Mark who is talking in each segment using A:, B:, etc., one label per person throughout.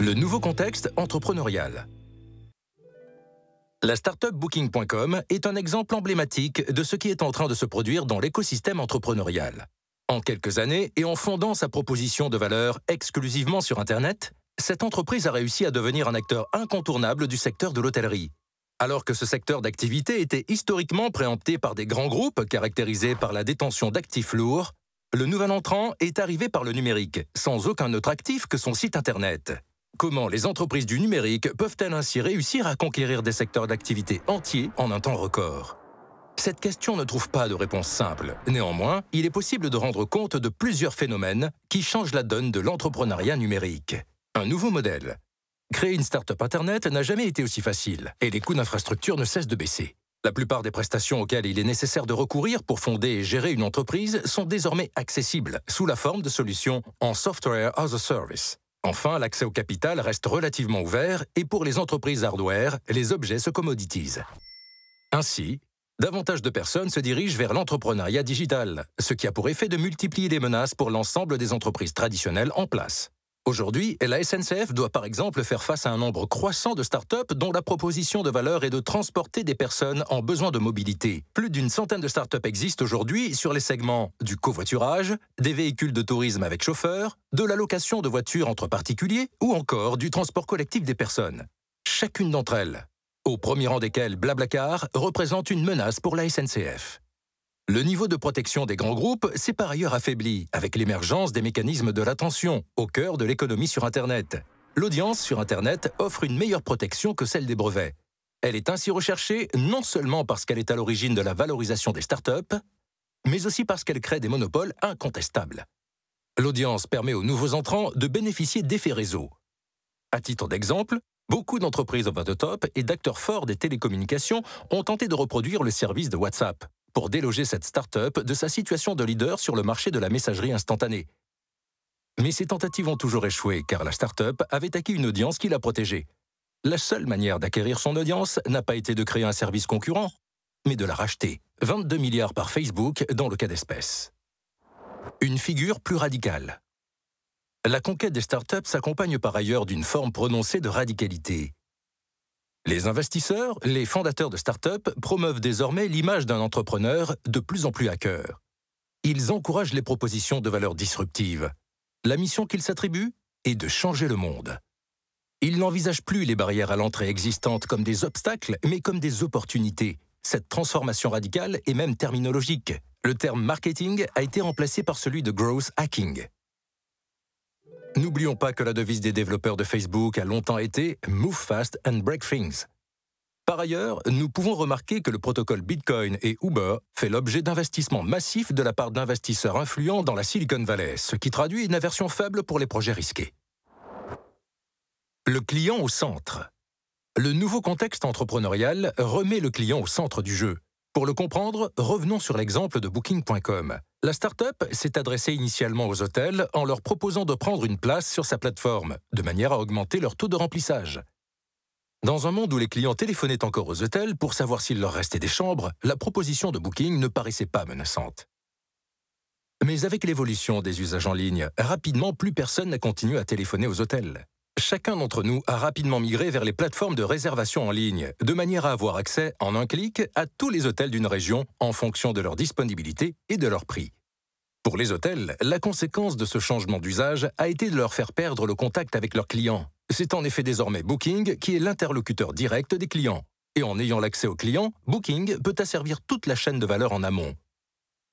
A: Le nouveau contexte entrepreneurial. La startup Booking.com est un exemple emblématique de ce qui est en train de se produire dans l'écosystème entrepreneurial. En quelques années et en fondant sa proposition de valeur exclusivement sur Internet, cette entreprise a réussi à devenir un acteur incontournable du secteur de l'hôtellerie. Alors que ce secteur d'activité était historiquement préempté par des grands groupes caractérisés par la détention d'actifs lourds, le nouvel entrant est arrivé par le numérique, sans aucun autre actif que son site Internet. Comment les entreprises du numérique peuvent-elles ainsi réussir à conquérir des secteurs d'activité entiers en un temps record Cette question ne trouve pas de réponse simple. Néanmoins, il est possible de rendre compte de plusieurs phénomènes qui changent la donne de l'entrepreneuriat numérique. Un nouveau modèle. Créer une start-up Internet n'a jamais été aussi facile, et les coûts d'infrastructure ne cessent de baisser. La plupart des prestations auxquelles il est nécessaire de recourir pour fonder et gérer une entreprise sont désormais accessibles sous la forme de solutions en software as a service. Enfin, l'accès au capital reste relativement ouvert et pour les entreprises hardware, les objets se commoditisent. Ainsi, davantage de personnes se dirigent vers l'entrepreneuriat digital, ce qui a pour effet de multiplier les menaces pour l'ensemble des entreprises traditionnelles en place. Aujourd'hui, la SNCF doit par exemple faire face à un nombre croissant de start-up dont la proposition de valeur est de transporter des personnes en besoin de mobilité. Plus d'une centaine de start-up existent aujourd'hui sur les segments du covoiturage, des véhicules de tourisme avec chauffeur, de la location de voitures entre particuliers ou encore du transport collectif des personnes. Chacune d'entre elles, au premier rang desquelles Blablacar, représente une menace pour la SNCF. Le niveau de protection des grands groupes s'est par ailleurs affaibli, avec l'émergence des mécanismes de l'attention, au cœur de l'économie sur Internet. L'audience sur Internet offre une meilleure protection que celle des brevets. Elle est ainsi recherchée non seulement parce qu'elle est à l'origine de la valorisation des startups, mais aussi parce qu'elle crée des monopoles incontestables. L'audience permet aux nouveaux entrants de bénéficier d'effets réseaux. À titre d'exemple, beaucoup d'entreprises bas de top et d'acteurs forts des télécommunications ont tenté de reproduire le service de WhatsApp pour déloger cette start-up de sa situation de leader sur le marché de la messagerie instantanée. Mais ces tentatives ont toujours échoué car la start-up avait acquis une audience qui la protégée. La seule manière d'acquérir son audience n'a pas été de créer un service concurrent, mais de la racheter, 22 milliards par Facebook dans le cas d'espèce. Une figure plus radicale. La conquête des startups s'accompagne par ailleurs d'une forme prononcée de radicalité. Les investisseurs, les fondateurs de start-up promeuvent désormais l'image d'un entrepreneur de plus en plus hacker. Ils encouragent les propositions de valeur disruptive. La mission qu'ils s'attribuent est de changer le monde. Ils n'envisagent plus les barrières à l'entrée existantes comme des obstacles, mais comme des opportunités. Cette transformation radicale est même terminologique. Le terme marketing a été remplacé par celui de growth hacking. N'oublions pas que la devise des développeurs de Facebook a longtemps été Move fast and break things. Par ailleurs, nous pouvons remarquer que le protocole Bitcoin et Uber fait l'objet d'investissements massifs de la part d'investisseurs influents dans la Silicon Valley, ce qui traduit une aversion faible pour les projets risqués. Le client au centre. Le nouveau contexte entrepreneurial remet le client au centre du jeu. Pour le comprendre, revenons sur l'exemple de Booking.com. La start-up s'est adressée initialement aux hôtels en leur proposant de prendre une place sur sa plateforme, de manière à augmenter leur taux de remplissage. Dans un monde où les clients téléphonaient encore aux hôtels pour savoir s'il leur restait des chambres, la proposition de Booking ne paraissait pas menaçante. Mais avec l'évolution des usages en ligne, rapidement plus personne n'a continué à téléphoner aux hôtels. Chacun d'entre nous a rapidement migré vers les plateformes de réservation en ligne, de manière à avoir accès en un clic à tous les hôtels d'une région en fonction de leur disponibilité et de leur prix. Pour les hôtels, la conséquence de ce changement d'usage a été de leur faire perdre le contact avec leurs clients. C'est en effet désormais Booking qui est l'interlocuteur direct des clients. Et en ayant l'accès aux clients, Booking peut asservir toute la chaîne de valeur en amont,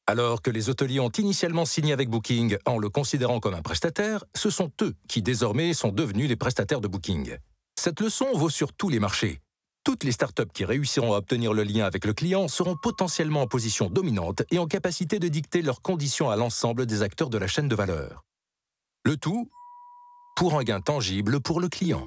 A: alors que les hôteliers ont initialement signé avec Booking en le considérant comme un prestataire, ce sont eux qui désormais sont devenus les prestataires de Booking. Cette leçon vaut sur tous les marchés. Toutes les startups qui réussiront à obtenir le lien avec le client seront potentiellement en position dominante et en capacité de dicter leurs conditions à l'ensemble des acteurs de la chaîne de valeur. Le tout pour un gain tangible pour le client.